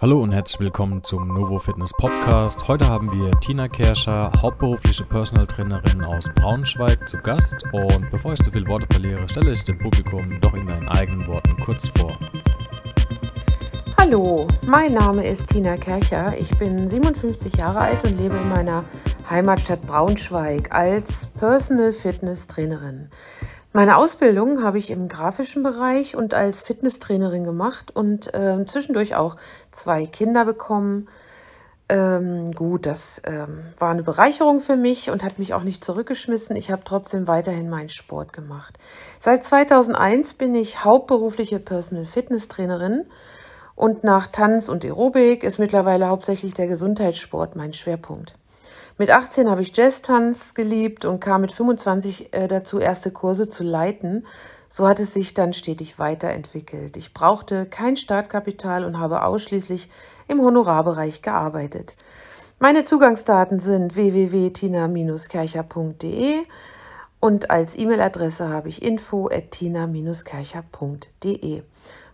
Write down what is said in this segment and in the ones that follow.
Hallo und herzlich willkommen zum Novo Fitness Podcast. Heute haben wir Tina Kerscher, hauptberufliche Personal Trainerin aus Braunschweig, zu Gast. Und bevor ich zu so viele Worte verliere, stelle ich dem Publikum doch in deinen eigenen Worten kurz vor. Hallo, mein Name ist Tina Kercher. Ich bin 57 Jahre alt und lebe in meiner Heimatstadt Braunschweig als Personal Fitness Trainerin. Meine Ausbildung habe ich im grafischen Bereich und als Fitnesstrainerin gemacht und äh, zwischendurch auch zwei Kinder bekommen. Ähm, gut, das ähm, war eine Bereicherung für mich und hat mich auch nicht zurückgeschmissen. Ich habe trotzdem weiterhin meinen Sport gemacht. Seit 2001 bin ich hauptberufliche Personal Fitness Trainerin und nach Tanz und Aerobik ist mittlerweile hauptsächlich der Gesundheitssport mein Schwerpunkt. Mit 18 habe ich Jazztanz geliebt und kam mit 25 äh, dazu, erste Kurse zu leiten. So hat es sich dann stetig weiterentwickelt. Ich brauchte kein Startkapital und habe ausschließlich im Honorarbereich gearbeitet. Meine Zugangsdaten sind www.tina-kercher.de und als E-Mail-Adresse habe ich info.tina-kercher.de.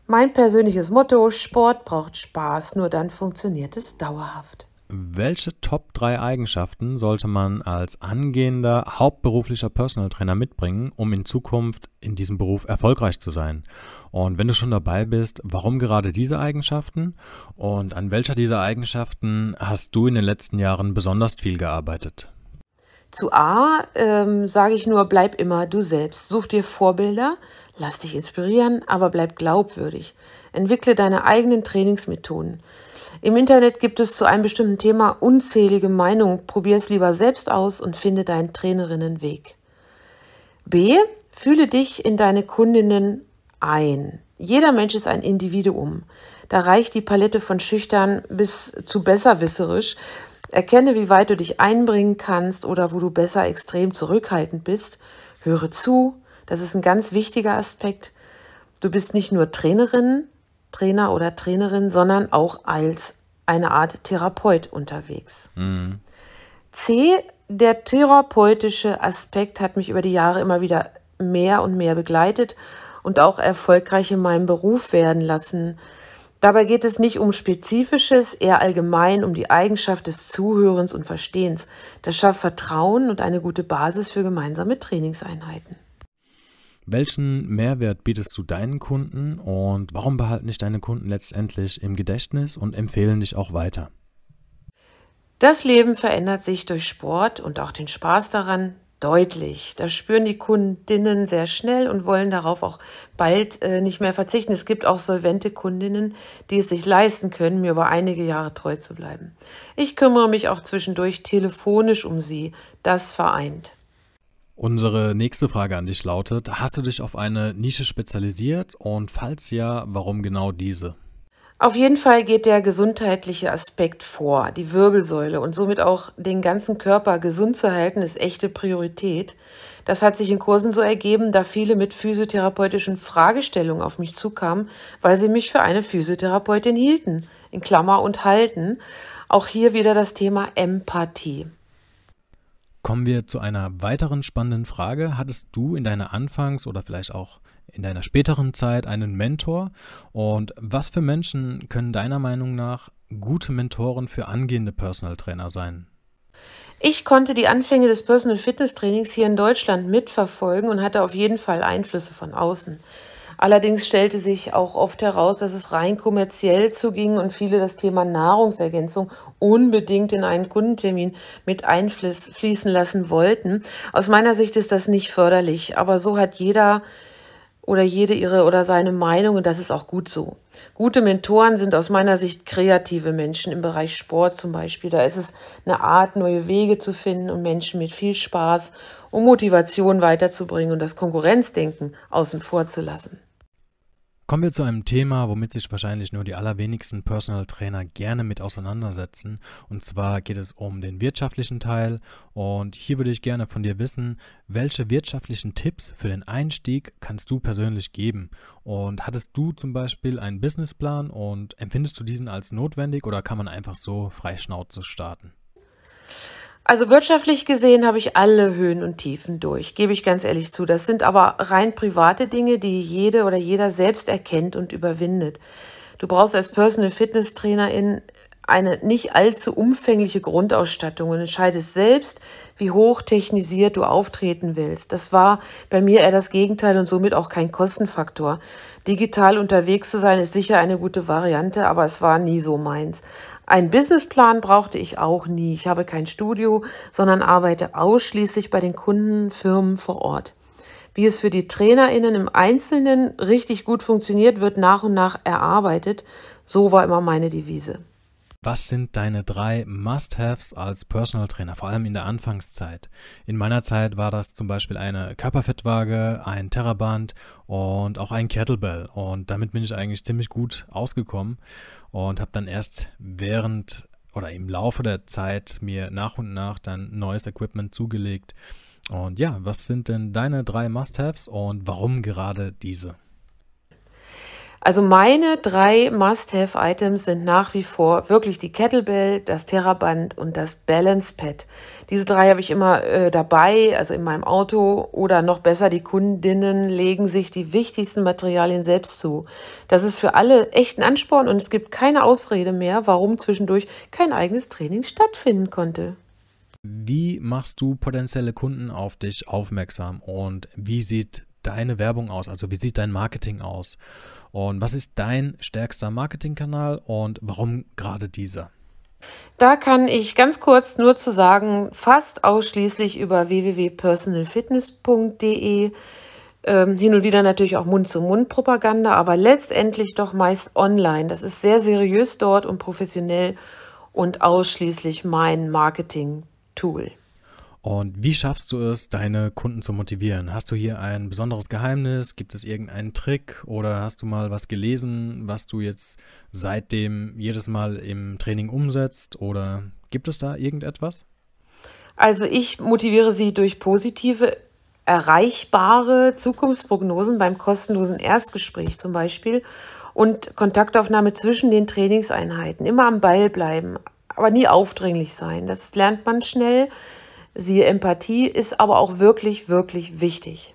Mein persönliches Motto, Sport braucht Spaß, nur dann funktioniert es dauerhaft. Welche Top 3 Eigenschaften sollte man als angehender hauptberuflicher Personal Trainer mitbringen, um in Zukunft in diesem Beruf erfolgreich zu sein? Und wenn du schon dabei bist, warum gerade diese Eigenschaften? Und an welcher dieser Eigenschaften hast du in den letzten Jahren besonders viel gearbeitet? Zu A ähm, sage ich nur, bleib immer du selbst. Such dir Vorbilder, lass dich inspirieren, aber bleib glaubwürdig. Entwickle deine eigenen Trainingsmethoden. Im Internet gibt es zu einem bestimmten Thema unzählige Meinungen. Probier es lieber selbst aus und finde deinen Trainerinnenweg. B. Fühle dich in deine Kundinnen ein. Jeder Mensch ist ein Individuum. Da reicht die Palette von schüchtern bis zu besserwisserisch. Erkenne, wie weit du dich einbringen kannst oder wo du besser extrem zurückhaltend bist. Höre zu, das ist ein ganz wichtiger Aspekt. Du bist nicht nur Trainerin, Trainer oder Trainerin, sondern auch als eine Art Therapeut unterwegs. Mhm. C, der therapeutische Aspekt hat mich über die Jahre immer wieder mehr und mehr begleitet und auch erfolgreich in meinem Beruf werden lassen. Dabei geht es nicht um Spezifisches, eher allgemein um die Eigenschaft des Zuhörens und Verstehens. Das schafft Vertrauen und eine gute Basis für gemeinsame Trainingseinheiten. Welchen Mehrwert bietest du deinen Kunden und warum behalten dich deine Kunden letztendlich im Gedächtnis und empfehlen dich auch weiter? Das Leben verändert sich durch Sport und auch den Spaß daran, deutlich. Das spüren die Kundinnen sehr schnell und wollen darauf auch bald äh, nicht mehr verzichten. Es gibt auch solvente Kundinnen, die es sich leisten können, mir über einige Jahre treu zu bleiben. Ich kümmere mich auch zwischendurch telefonisch um sie. Das vereint. Unsere nächste Frage an dich lautet, hast du dich auf eine Nische spezialisiert und falls ja, warum genau diese? Auf jeden Fall geht der gesundheitliche Aspekt vor. Die Wirbelsäule und somit auch den ganzen Körper gesund zu halten, ist echte Priorität. Das hat sich in Kursen so ergeben, da viele mit physiotherapeutischen Fragestellungen auf mich zukamen, weil sie mich für eine Physiotherapeutin hielten, in Klammer und halten. Auch hier wieder das Thema Empathie. Kommen wir zu einer weiteren spannenden Frage. Hattest du in deiner Anfangs- oder vielleicht auch in deiner späteren Zeit einen Mentor? Und was für Menschen können deiner Meinung nach gute Mentoren für angehende Personal Trainer sein? Ich konnte die Anfänge des Personal Fitness Trainings hier in Deutschland mitverfolgen und hatte auf jeden Fall Einflüsse von außen. Allerdings stellte sich auch oft heraus, dass es rein kommerziell zuging und viele das Thema Nahrungsergänzung unbedingt in einen Kundentermin mit einfließen lassen wollten. Aus meiner Sicht ist das nicht förderlich, aber so hat jeder oder jede ihre oder seine Meinung und das ist auch gut so. Gute Mentoren sind aus meiner Sicht kreative Menschen im Bereich Sport zum Beispiel. Da ist es eine Art, neue Wege zu finden und Menschen mit viel Spaß und Motivation weiterzubringen und das Konkurrenzdenken außen vor zu lassen. Kommen wir zu einem Thema, womit sich wahrscheinlich nur die allerwenigsten Personal Trainer gerne mit auseinandersetzen. Und zwar geht es um den wirtschaftlichen Teil. Und hier würde ich gerne von dir wissen, welche wirtschaftlichen Tipps für den Einstieg kannst du persönlich geben? Und hattest du zum Beispiel einen Businessplan und empfindest du diesen als notwendig oder kann man einfach so frei Schnauze starten? Also wirtschaftlich gesehen habe ich alle Höhen und Tiefen durch, gebe ich ganz ehrlich zu. Das sind aber rein private Dinge, die jede oder jeder selbst erkennt und überwindet. Du brauchst als Personal Fitness Trainerin eine nicht allzu umfängliche Grundausstattung und entscheidest selbst, wie hoch technisiert du auftreten willst. Das war bei mir eher das Gegenteil und somit auch kein Kostenfaktor. Digital unterwegs zu sein ist sicher eine gute Variante, aber es war nie so meins. Ein Businessplan brauchte ich auch nie. Ich habe kein Studio, sondern arbeite ausschließlich bei den Kundenfirmen vor Ort. Wie es für die TrainerInnen im Einzelnen richtig gut funktioniert, wird nach und nach erarbeitet. So war immer meine Devise. Was sind deine drei Must-Haves als Personal Trainer, vor allem in der Anfangszeit? In meiner Zeit war das zum Beispiel eine Körperfettwaage, ein Terraband und auch ein Kettlebell. Und damit bin ich eigentlich ziemlich gut ausgekommen und habe dann erst während oder im Laufe der Zeit mir nach und nach dann neues Equipment zugelegt. Und ja, was sind denn deine drei Must-Haves und warum gerade diese? Also meine drei Must-Have-Items sind nach wie vor wirklich die Kettlebell, das Theraband und das Balance Pad. Diese drei habe ich immer äh, dabei, also in meinem Auto oder noch besser, die Kundinnen legen sich die wichtigsten Materialien selbst zu. Das ist für alle echten Ansporn und es gibt keine Ausrede mehr, warum zwischendurch kein eigenes Training stattfinden konnte. Wie machst du potenzielle Kunden auf dich aufmerksam und wie sieht deine Werbung aus? Also wie sieht dein Marketing aus? Und was ist dein stärkster Marketingkanal und warum gerade dieser? Da kann ich ganz kurz nur zu sagen, fast ausschließlich über www.personalfitness.de. Ähm, hin und wieder natürlich auch Mund-zu-Mund-Propaganda, aber letztendlich doch meist online. Das ist sehr seriös dort und professionell und ausschließlich mein Marketing-Tool. Und wie schaffst du es, deine Kunden zu motivieren? Hast du hier ein besonderes Geheimnis? Gibt es irgendeinen Trick? Oder hast du mal was gelesen, was du jetzt seitdem jedes Mal im Training umsetzt? Oder gibt es da irgendetwas? Also ich motiviere sie durch positive, erreichbare Zukunftsprognosen beim kostenlosen Erstgespräch zum Beispiel und Kontaktaufnahme zwischen den Trainingseinheiten. Immer am Ball bleiben, aber nie aufdringlich sein. Das lernt man schnell siehe Empathie, ist aber auch wirklich, wirklich wichtig.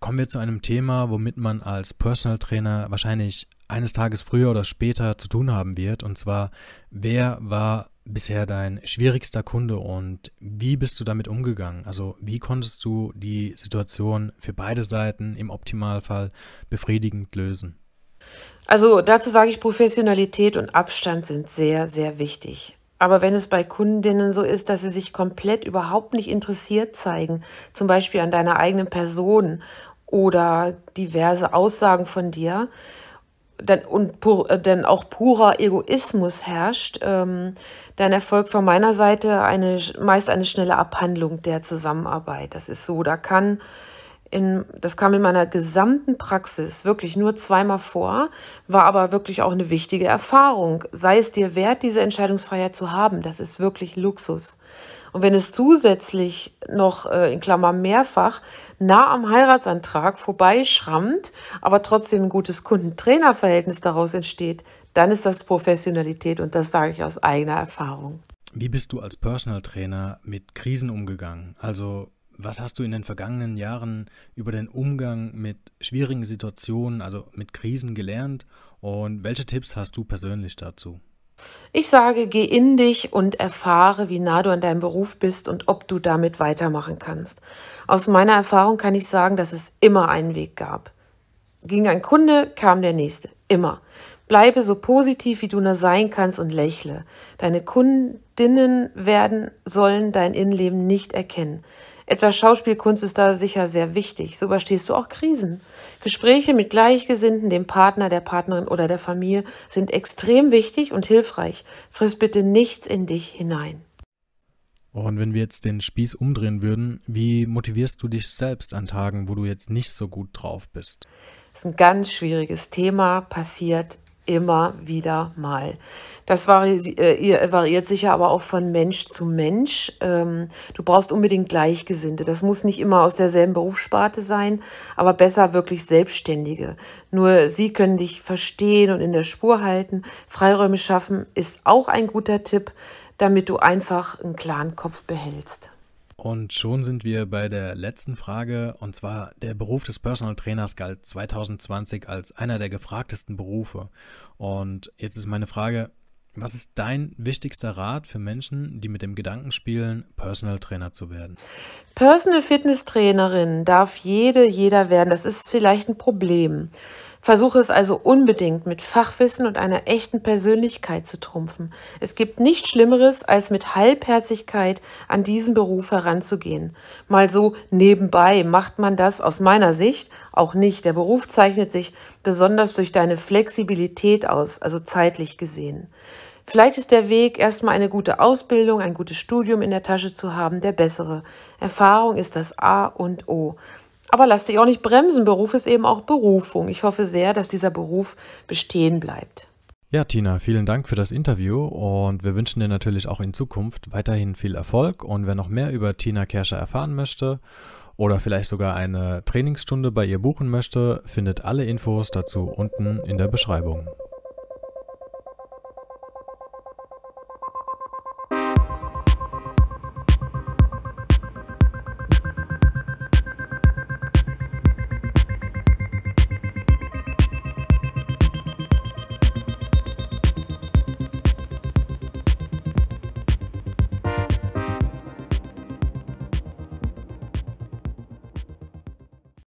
Kommen wir zu einem Thema, womit man als Personal Trainer wahrscheinlich eines Tages früher oder später zu tun haben wird. Und zwar, wer war bisher dein schwierigster Kunde und wie bist du damit umgegangen? Also wie konntest du die Situation für beide Seiten im Optimalfall befriedigend lösen? Also dazu sage ich, Professionalität und Abstand sind sehr, sehr wichtig. Aber wenn es bei Kundinnen so ist, dass sie sich komplett überhaupt nicht interessiert zeigen, zum Beispiel an deiner eigenen Person oder diverse Aussagen von dir, dann, und pur, äh, dann auch purer Egoismus herrscht, ähm, dann erfolgt von meiner Seite eine, meist eine schnelle Abhandlung der Zusammenarbeit. Das ist so, da kann in, das kam in meiner gesamten Praxis wirklich nur zweimal vor, war aber wirklich auch eine wichtige Erfahrung. Sei es dir wert, diese Entscheidungsfreiheit zu haben, das ist wirklich Luxus. Und wenn es zusätzlich noch äh, in Klammer mehrfach nah am Heiratsantrag vorbeischrammt, aber trotzdem ein gutes Kundentrainerverhältnis daraus entsteht, dann ist das Professionalität und das sage ich aus eigener Erfahrung. Wie bist du als Personal Trainer mit Krisen umgegangen? Also was hast du in den vergangenen Jahren über den Umgang mit schwierigen Situationen, also mit Krisen gelernt und welche Tipps hast du persönlich dazu? Ich sage, geh in dich und erfahre, wie nah du an deinem Beruf bist und ob du damit weitermachen kannst. Aus meiner Erfahrung kann ich sagen, dass es immer einen Weg gab. Ging ein Kunde, kam der nächste. Immer. Bleibe so positiv, wie du nur sein kannst und lächle. Deine Kundinnen werden, sollen dein Innenleben nicht erkennen. Etwas Schauspielkunst ist da sicher sehr wichtig. So überstehst du auch Krisen. Gespräche mit Gleichgesinnten, dem Partner, der Partnerin oder der Familie sind extrem wichtig und hilfreich. Friss bitte nichts in dich hinein. Oh, und wenn wir jetzt den Spieß umdrehen würden, wie motivierst du dich selbst an Tagen, wo du jetzt nicht so gut drauf bist? Das ist ein ganz schwieriges Thema, passiert immer wieder mal. Das äh, äh, variiert sicher aber auch von Mensch zu Mensch. Ähm, du brauchst unbedingt Gleichgesinnte. Das muss nicht immer aus derselben Berufssparte sein, aber besser wirklich Selbstständige. Nur sie können dich verstehen und in der Spur halten. Freiräume schaffen ist auch ein guter Tipp, damit du einfach einen klaren Kopf behältst. Und schon sind wir bei der letzten Frage, und zwar der Beruf des Personal Trainers galt 2020 als einer der gefragtesten Berufe. Und jetzt ist meine Frage, was ist dein wichtigster Rat für Menschen, die mit dem Gedanken spielen, Personal Trainer zu werden? Personal Fitness Trainerin darf jede, jeder werden. Das ist vielleicht ein Problem. Versuche es also unbedingt mit Fachwissen und einer echten Persönlichkeit zu trumpfen. Es gibt nichts Schlimmeres, als mit Halbherzigkeit an diesen Beruf heranzugehen. Mal so nebenbei macht man das aus meiner Sicht auch nicht. Der Beruf zeichnet sich besonders durch deine Flexibilität aus, also zeitlich gesehen. Vielleicht ist der Weg, erstmal eine gute Ausbildung, ein gutes Studium in der Tasche zu haben, der bessere. Erfahrung ist das A und O. Aber lass dich auch nicht bremsen. Beruf ist eben auch Berufung. Ich hoffe sehr, dass dieser Beruf bestehen bleibt. Ja, Tina, vielen Dank für das Interview und wir wünschen dir natürlich auch in Zukunft weiterhin viel Erfolg. Und wer noch mehr über Tina Kerscher erfahren möchte oder vielleicht sogar eine Trainingsstunde bei ihr buchen möchte, findet alle Infos dazu unten in der Beschreibung.